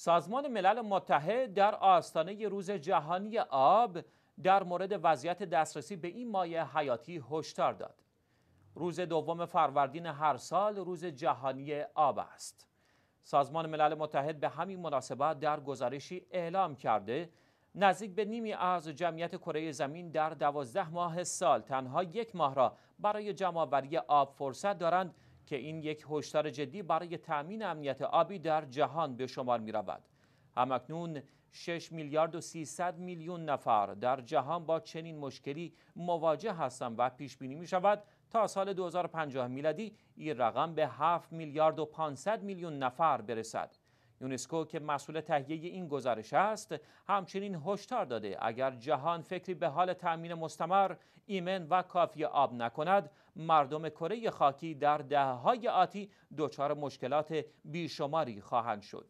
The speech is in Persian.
سازمان ملل متحد در آستانه روز جهانی آب در مورد وضعیت دسترسی به این مایع حیاتی هشدار داد. روز دوم فروردین هر سال روز جهانی آب است. سازمان ملل متحد به همین مناسبت در گزارشی اعلام کرده نزدیک به نیمی از جمعیت کره زمین در دوازده ماه سال تنها یک ماه را برای جمعآوری آب فرصت دارند که این یک هشدار جدی برای تأمین امنیت آبی در جهان به شمار می رود. همکنون 6 میلیارد و 300 میلیون نفر در جهان با چنین مشکلی مواجه هستند و پیش بینی می شود تا سال 2050 میلادی این رقم به 7 میلیارد و 500 میلیون نفر برسد. یونسکو که مسئول تهیه این گزارش است همچنین هشدار داده اگر جهان فکری به حال تأمین مستمر ایمن و کافی آب نکند مردم کره خاکی در دههای آتی دچار مشکلات بیشماری خواهند شد